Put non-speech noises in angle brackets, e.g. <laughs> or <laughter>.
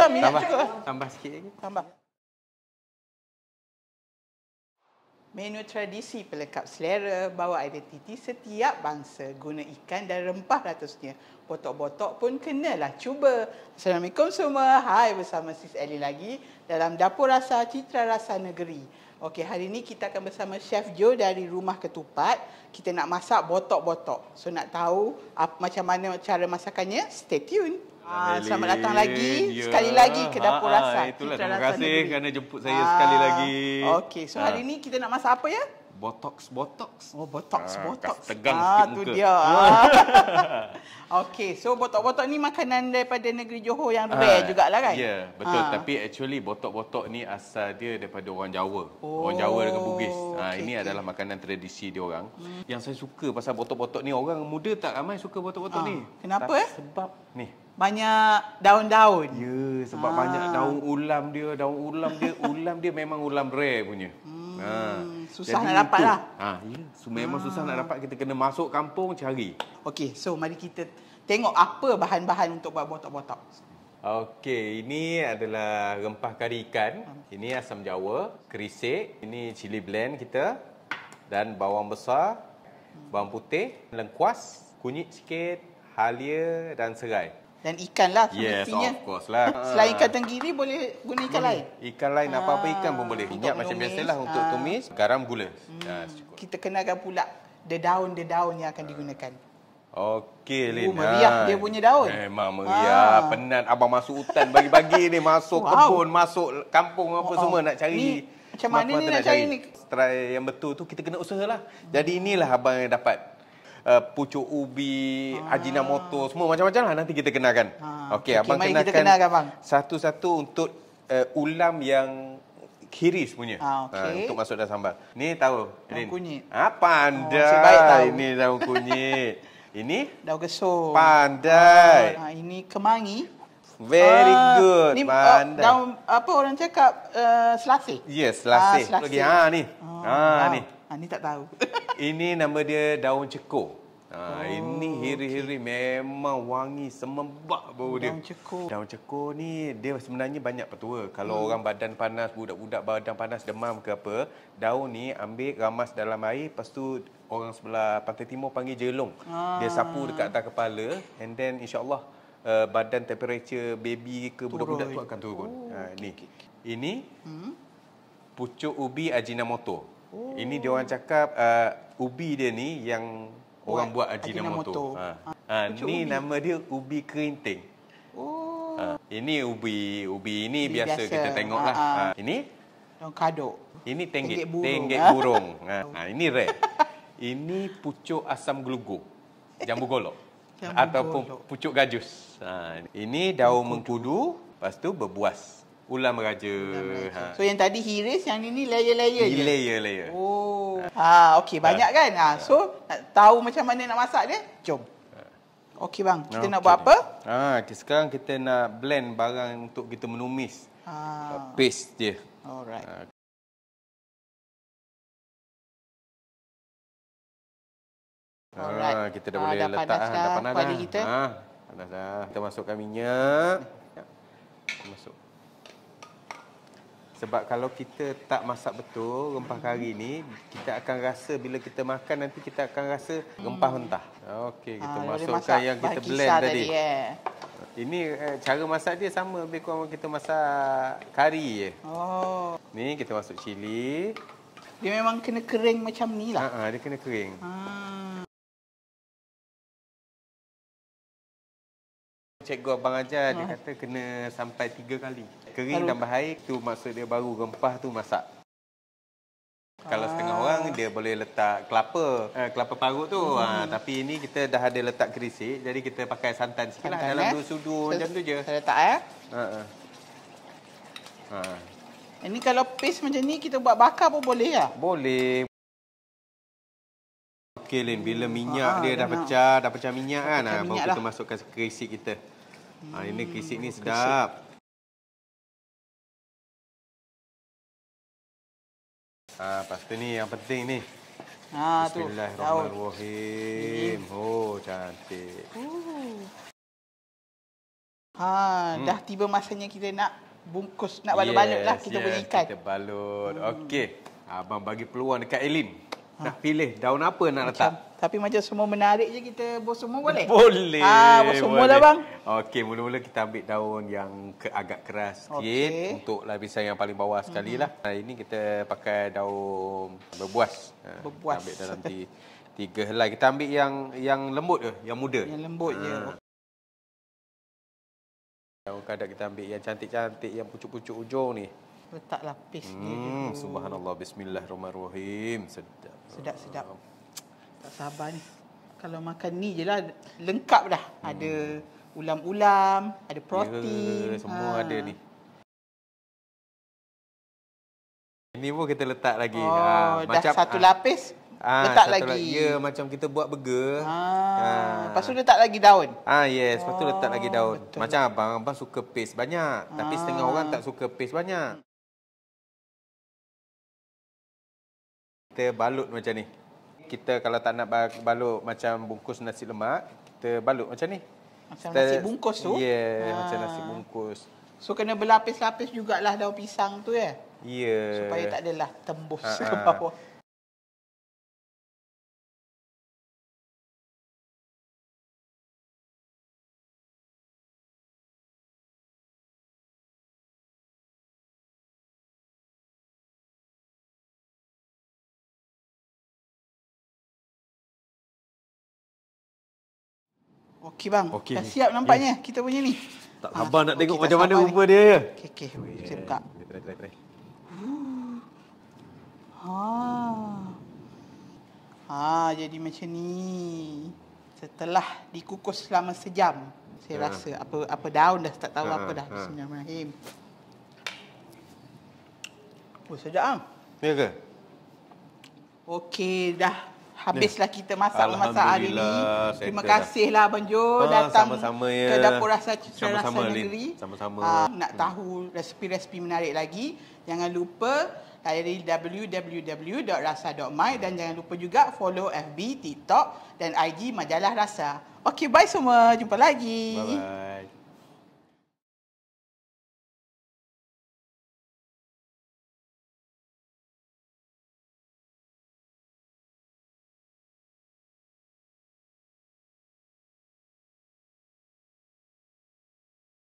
lah minyak tambah. cukup lah. Tambah sikit lagi. Tambah. Menu tradisi pelengkap selera bawa identiti setiap bangsa guna ikan dan rempah ratusnya. Botok-botok pun kenalah cuba. Assalamualaikum semua. Hai bersama Sis Ellie lagi dalam Dapur Rasa Citra Rasa Negeri. Okey, hari ini kita akan bersama Chef Joe dari Rumah Ketupat. Kita nak masak botok-botok. So nak tahu apa, macam mana cara masakannya? Stay tuned. Ah, selamat datang lagi yeah. sekali lagi ke dapur ha, ah, ha, rasa. Itulah terima kasih kerana jemput saya ah, sekali lagi. Okey, so ha. hari ini ah. kita nak masak apa ya? Botox, botox. Oh, botox, ha, botox. Tegang ah, sikit tu muka. dia. <laughs> Okey, so botok-botok ni makanan daripada negeri Johor yang rare ha, jugalah kan? Ya, yeah, betul. Ha. Tapi actually botok-botok ni asal dia daripada orang Jawa. Oh, orang Jawa dengan Bugis. Okay, ini okay. adalah makanan tradisi dia orang. Hmm. Yang saya suka pasal botok-botok ni orang muda tak ramai suka botok-botok ha. ni. Kenapa tak eh? Sebab ni banyak daun-daun. Ya, sebab ha. banyak ah. daun ulam dia, daun ulam dia, ulam dia memang ulam rare punya. Hmm. Ha. Susah Jadi nak dapat lah. Ha, ya. So, memang hmm. susah nak ah. dapat, kita kena masuk kampung cari. Okey, so mari kita tengok apa bahan-bahan untuk buat botak botok Okey, ini adalah rempah kari ikan. Hmm. Ini asam jawa, kerisik. Ini cili blend kita. Dan bawang besar, hmm. bawang putih, lengkuas, kunyit sikit, halia dan serai dan ikan lah semestinya. Yes, of course lah. <laughs> Selain ikan tenggiri boleh guna ikan boleh. lain? Ikan lain, apa-apa ah, ikan pun boleh. Minyak macam biasalah untuk Aa. Ah. tumis, garam, gula. Hmm. Ya, cukup. Kita kenalkan pula dedaun daun yang akan ah. digunakan. Okey, oh, Lin. Uh, meriah dia punya daun. Memang meriah. Aa. Penat. Abang masuk hutan bagi-bagi ni. Masuk wow. kebun, masuk kampung apa oh, semua oh. nak cari. Ni, macam mana ni nak cari ni? Try yang betul tu kita kena usahalah. Jadi inilah abang yang dapat Uh, pucuk ubi, ha. ajinomoto, semua macam-macam lah nanti kita kenalkan. Ha. Okey, okay, abang kenalkan satu-satu untuk uh, ulam yang kiris punya. Ha, ah, okay. ha, untuk masuk dalam sambal. Ni tahu? Daun Rin. kunyit. Ha, pandai. Oh, ini daun kunyit. ini? Daun gesum. Pandai. Ha, ini kemangi. Very uh, good. Ni, oh, pandai. Uh, daun apa orang cakap? Uh, selasih. Yes, selasih. Ah, selasih. Lagi, ha, ni. Oh, ha, wow. ni. Ha, ni tak tahu. <laughs> Ini nama dia daun cekur. Ha, oh, ini hiri-hiri okay. memang wangi semembak bau dia. Daun cekur. Daun cekur ni dia sebenarnya banyak petua. Kalau hmm. orang badan panas, budak-budak badan panas demam ke apa, daun ni ambil ramas dalam air, lepas tu orang sebelah pantai timur panggil jelong. Ah. Dia sapu dekat atas kepala and then insya-Allah uh, badan temperature baby ke budak-budak tu akan turun. Oh, ha, ni. Okay. Ini hmm? pucuk ubi ajinomoto. Oh. Ini dia orang cakap uh, ubi dia ni yang buat orang buat Ajinomoto. Ha. Ah, ha, ni ubi. nama dia ubi kerinting. Oh. Ha. Ini ubi, ubi ini ubi biasa, biasa kita tengok Ha, ha. Ini daun kaduk. Ini tenggek, tenggek burung. Tenggek burung. ha. <laughs> ha, ini rare. ini pucuk asam glugo. Jambu golok. Jambu ataupun golok. pucuk gajus. Ha. ini daun mengkudu, lepas tu berbuas ulam raja. Ha. So yang tadi hiris, yang ini layer-layer je. Layer-layer. Oh. Ha, ha okey ha. banyak kan? Ha. so nak tahu macam mana nak masak dia? Jom. Ha. Okey bang, kita okay. nak buat apa? Ha, okay. sekarang kita nak blend barang untuk kita menumis. Ha. Paste dia. Alright. Ha. Ha, kita dah ha, boleh dah letak panas ha, dah, dah panas dah. Kita. Ha, panas dah. Kita masukkan minyak. Kita masuk. Sebab kalau kita tak masak betul rempah hmm. kari ni, kita akan rasa bila kita makan nanti kita akan rasa rempah hmm. Okey, kita ha, masukkan yang kita blend tadi. tadi. Ya. Ini eh, cara masak dia sama lebih kurang kita masak kari je. Oh. Ni kita masuk cili. Dia memang kena kering macam ni lah. Ha, ha, dia kena kering. Ha. cikgu abang ajar ha. dia kata kena sampai tiga kali. Kering baru. tambah air tu maksud dia baru rempah tu masak. Kalau ah. setengah orang dia boleh letak kelapa, eh, kelapa parut tu. Hmm. Ha, tapi ini kita dah ada letak kerisik jadi kita pakai santan sikitlah dalam eh? dua sudu so, macam tu je. Saya letak air. Eh? Ha. Ha. Ini kalau paste macam ni kita buat bakar pun boleh ya? Boleh. Okay Lin, bila minyak ha, dia dah pecah, dah pecah minyak kan, ah, minyak baru lah. kita masukkan kerisik kita. Hmm. Ha, ini hmm. kisik ni sedap. Ha, pasti ni yang penting ni. Ha, Bismillahirrahmanirrahim. Tu. Oh, cantik. Ooh. Ha, hmm. dah tiba masanya kita nak bungkus, nak balut-balut lah, yes, lah kita yes, punya ikan. kita balut. Hmm. Okey, Abang bagi peluang dekat Elin ha. nak pilih daun apa nak letak. tapi macam semua menarik je kita buat semua boleh? Boleh. Ha, buat semua lah bang. Okey, mula-mula kita ambil daun yang ke, agak keras sikit. Okay. Untuk lapisan yang paling bawah sekali lah. Mm-hmm. ini kita pakai daun berbuas. Ha, berbuas. Ha, ambil dalam di, tiga helai. Kita ambil yang yang lembut je, yang muda. Yang lembut ha. je. Daun kadang kita ambil yang cantik-cantik, yang pucuk-pucuk ujung ni letak lapis hmm, dia dulu. Subhanallah. Bismillahirrahmanirrahim. Sedap. Sedap, sedap. Tak sabar ni. Kalau makan ni je lah, lengkap dah. Hmm. Ada ulam-ulam, ada protein. Ya, semua ha. ada ni. Ini pun kita letak lagi. Oh, ha, dah macam, satu ha. lapis, ha, letak satu lagi. ya, macam kita buat burger. Ha. Ha. Lepas tu letak lagi daun? Ha, yes, lepas tu letak lagi daun. Oh, betul. Macam abang, abang suka paste banyak. Ha. Tapi setengah ah. orang tak suka paste banyak. kita balut macam ni. Kita kalau tak nak balut macam bungkus nasi lemak, kita balut macam ni. Macam Ter- nasi bungkus tu? Ya, yeah, macam nasi bungkus. So kena berlapis-lapis jugalah daun pisang tu ya? Eh? Ya. Yeah. Supaya tak adalah tembus Ha-ha. Ah. ke bawah. Okey bang. Okay. Dah siap nampaknya yeah. kita punya ni. Tak sabar ha. nak tengok okay, macam mana rupa dia. Okey okey. Okay. Yeah. Saya buka. Ha. Ha jadi macam ni. Setelah dikukus selama sejam. Saya ha. rasa apa apa daun dah tak tahu ha. apa dah ha. Bismillahirrahmanirrahim. Oh sejak ah. Ya ke? Okey dah Habislah ya. kita masak-masak hari ini. Terima kasihlah Abang Jo ha, datang sama -sama, ke ya. Dapur Rasa Citra sama -sama, Rasa Negeri. Sama-sama. Ha, nak tahu resipi-resipi menarik lagi, jangan lupa layari www.rasa.my dan jangan lupa juga follow FB, TikTok dan IG Majalah Rasa. Okey, bye semua. Jumpa lagi. Bye-bye.